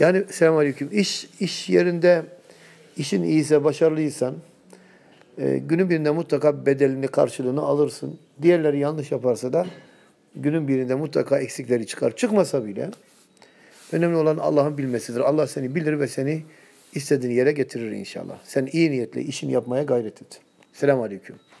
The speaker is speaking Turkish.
Yani selamünaleyküm. İş iş yerinde işin iyiyse, başarılıysan e, günün birinde mutlaka bedelini, karşılığını alırsın. Diğerleri yanlış yaparsa da günün birinde mutlaka eksikleri çıkar. Çıkmasa bile önemli olan Allah'ın bilmesidir. Allah seni bilir ve seni istediğin yere getirir inşallah. Sen iyi niyetle işini yapmaya gayret et. Selamünaleyküm.